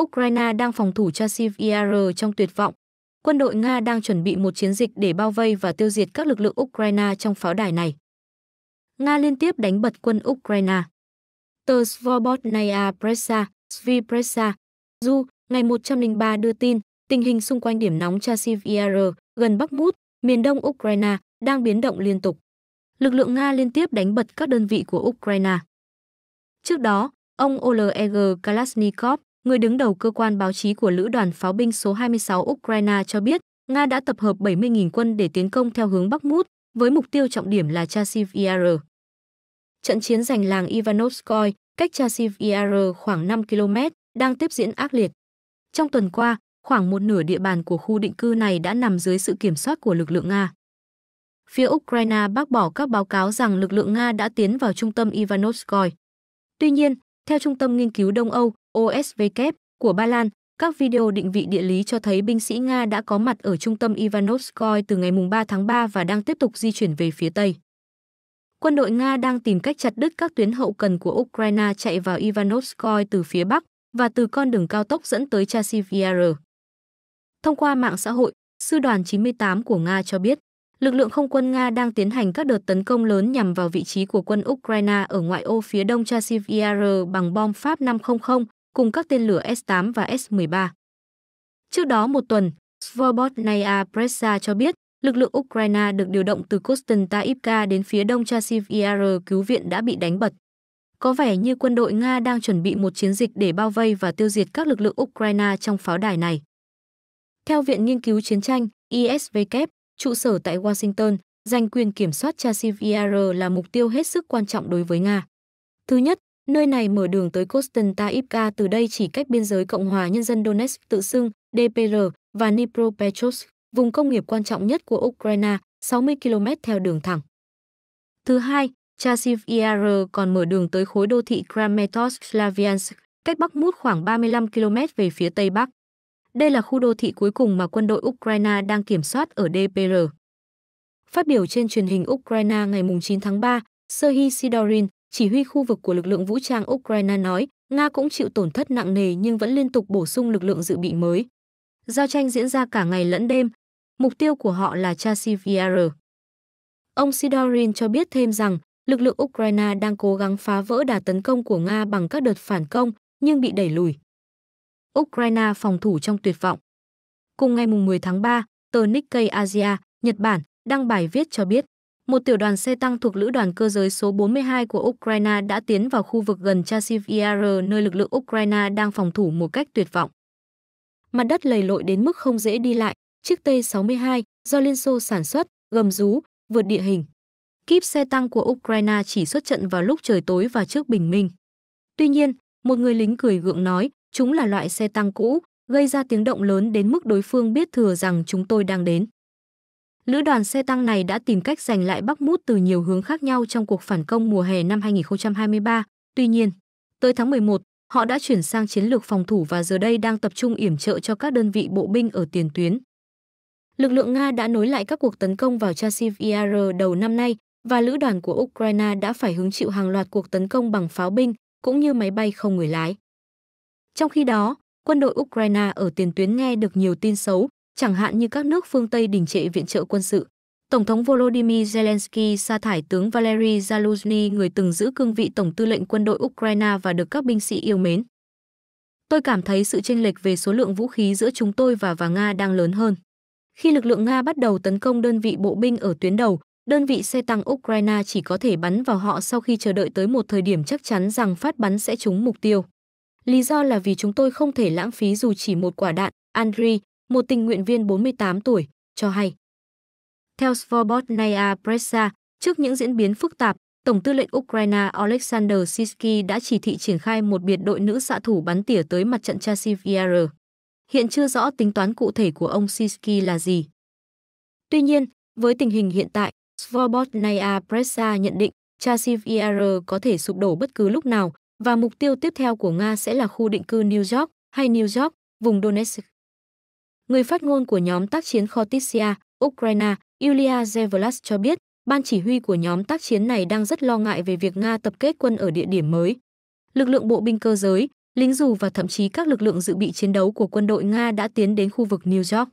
Ukraine đang phòng thủ Chasiv IR e trong tuyệt vọng. Quân đội Nga đang chuẩn bị một chiến dịch để bao vây và tiêu diệt các lực lượng Ukraine trong pháo đài này. Nga liên tiếp đánh bật quân Ukraine. Tờ Svobodnaya Pressa, Svipressa, Du, ngày 103 đưa tin, tình hình xung quanh điểm nóng Chasiv IR, e gần Bắc Mút, miền đông Ukraine, đang biến động liên tục. Lực lượng Nga liên tiếp đánh bật các đơn vị của Ukraine. Trước đó, ông Oleg Kalashnikov, người đứng đầu cơ quan báo chí của Lữ đoàn Pháo binh số 26 Ukraine cho biết, Nga đã tập hợp 70.000 quân để tiến công theo hướng Bắc Mút, với mục tiêu trọng điểm là Chasiv Yar. E Trận chiến giành làng Ivanovskoy, cách Chasiv Yar e khoảng 5 km, đang tiếp diễn ác liệt. Trong tuần qua, khoảng một nửa địa bàn của khu định cư này đã nằm dưới sự kiểm soát của lực lượng Nga. Phía Ukraine bác bỏ các báo cáo rằng lực lượng Nga đã tiến vào trung tâm Ivanovskoy. Tuy nhiên, theo Trung tâm Nghiên cứu Đông Âu, OSVK của Ba Lan, các video định vị địa lý cho thấy binh sĩ Nga đã có mặt ở trung tâm Ivanovskoy từ ngày 3 tháng 3 và đang tiếp tục di chuyển về phía Tây. Quân đội Nga đang tìm cách chặt đứt các tuyến hậu cần của Ukraine chạy vào Ivanovskoy từ phía Bắc và từ con đường cao tốc dẫn tới Chasivyar. Thông qua mạng xã hội, Sư đoàn 98 của Nga cho biết, lực lượng không quân Nga đang tiến hành các đợt tấn công lớn nhằm vào vị trí của quân Ukraine ở ngoại ô phía đông Chasivyar bằng bom Pháp 500 cùng các tên lửa S-8 và S-13. Trước đó một tuần, Svobodnaya Pressa cho biết lực lượng Ukraine được điều động từ Kostantaivka đến phía đông Chasiv IR cứu viện đã bị đánh bật. Có vẻ như quân đội Nga đang chuẩn bị một chiến dịch để bao vây và tiêu diệt các lực lượng Ukraine trong pháo đài này. Theo Viện Nghiên cứu Chiến tranh, ISVK, trụ sở tại Washington, giành quyền kiểm soát Chasiv IR là mục tiêu hết sức quan trọng đối với Nga. Thứ nhất, Nơi này mở đường tới Kostantaivka từ đây chỉ cách biên giới Cộng hòa Nhân dân Donetsk tự xưng DPR và Dnipropetrovsk, vùng công nghiệp quan trọng nhất của Ukraine, 60 km theo đường thẳng. Thứ hai, Chasiv IR còn mở đường tới khối đô thị Kramatorsk Slaviansk, cách Bắc Mút khoảng 35 km về phía Tây Bắc. Đây là khu đô thị cuối cùng mà quân đội Ukraine đang kiểm soát ở DPR. Phát biểu trên truyền hình Ukraine ngày 9 tháng 3, Serhiy Sidorin, chỉ huy khu vực của lực lượng vũ trang Ukraine nói, Nga cũng chịu tổn thất nặng nề nhưng vẫn liên tục bổ sung lực lượng dự bị mới. Giao tranh diễn ra cả ngày lẫn đêm. Mục tiêu của họ là Chasiviar. Ông Sidorin cho biết thêm rằng lực lượng Ukraine đang cố gắng phá vỡ đà tấn công của Nga bằng các đợt phản công nhưng bị đẩy lùi. Ukraine phòng thủ trong tuyệt vọng. Cùng ngày 10 tháng 3, tờ Nikkei Asia, Nhật Bản, đăng bài viết cho biết một tiểu đoàn xe tăng thuộc lữ đoàn cơ giới số 42 của Ukraine đã tiến vào khu vực gần Chasiv Yar nơi lực lượng Ukraine đang phòng thủ một cách tuyệt vọng. Mặt đất lầy lội đến mức không dễ đi lại, chiếc T-62 do Liên Xô sản xuất, gầm rú, vượt địa hình. Kíp xe tăng của Ukraine chỉ xuất trận vào lúc trời tối và trước bình minh. Tuy nhiên, một người lính cười gượng nói, chúng là loại xe tăng cũ, gây ra tiếng động lớn đến mức đối phương biết thừa rằng chúng tôi đang đến. Lữ đoàn xe tăng này đã tìm cách giành lại Bắc Mút từ nhiều hướng khác nhau trong cuộc phản công mùa hè năm 2023. Tuy nhiên, tới tháng 11, họ đã chuyển sang chiến lược phòng thủ và giờ đây đang tập trung yểm trợ cho các đơn vị bộ binh ở tiền tuyến. Lực lượng Nga đã nối lại các cuộc tấn công vào Chasiv IR đầu năm nay và lữ đoàn của Ukraine đã phải hứng chịu hàng loạt cuộc tấn công bằng pháo binh cũng như máy bay không người lái. Trong khi đó, quân đội Ukraine ở tiền tuyến nghe được nhiều tin xấu chẳng hạn như các nước phương Tây đình trệ viện trợ quân sự. Tổng thống Volodymyr Zelensky sa thải tướng Valery Zaluzny người từng giữ cương vị Tổng tư lệnh quân đội Ukraine và được các binh sĩ yêu mến. Tôi cảm thấy sự chênh lệch về số lượng vũ khí giữa chúng tôi và và Nga đang lớn hơn. Khi lực lượng Nga bắt đầu tấn công đơn vị bộ binh ở tuyến đầu, đơn vị xe tăng Ukraine chỉ có thể bắn vào họ sau khi chờ đợi tới một thời điểm chắc chắn rằng phát bắn sẽ trúng mục tiêu. Lý do là vì chúng tôi không thể lãng phí dù chỉ một quả đạn, Andriy, một tình nguyện viên 48 tuổi, cho hay. Theo Svobodnaya Pressa, trước những diễn biến phức tạp, Tổng tư lệnh Ukraine Alexander Sisky đã chỉ thị triển khai một biệt đội nữ xạ thủ bắn tỉa tới mặt trận Chasiv Chasivier. Hiện chưa rõ tính toán cụ thể của ông Sisky là gì. Tuy nhiên, với tình hình hiện tại, Svobodnaya Pressa nhận định Chasiv Chasivier có thể sụp đổ bất cứ lúc nào và mục tiêu tiếp theo của Nga sẽ là khu định cư New York hay New York, vùng Donetsk. Người phát ngôn của nhóm tác chiến Khotitsia, Ukraine, Yulia Zevlas cho biết, ban chỉ huy của nhóm tác chiến này đang rất lo ngại về việc Nga tập kết quân ở địa điểm mới. Lực lượng bộ binh cơ giới, lính dù và thậm chí các lực lượng dự bị chiến đấu của quân đội Nga đã tiến đến khu vực New York.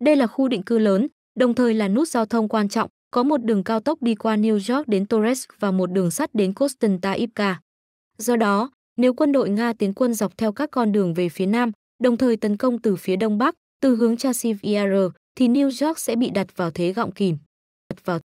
Đây là khu định cư lớn, đồng thời là nút giao thông quan trọng, có một đường cao tốc đi qua New York đến Torres và một đường sắt đến Konstantinivka. Do đó, nếu quân đội Nga tiến quân dọc theo các con đường về phía nam, đồng thời tấn công từ phía đông bắc, từ hướng Chasiv thì New York sẽ bị đặt vào thế gọng kìm. Đặt vào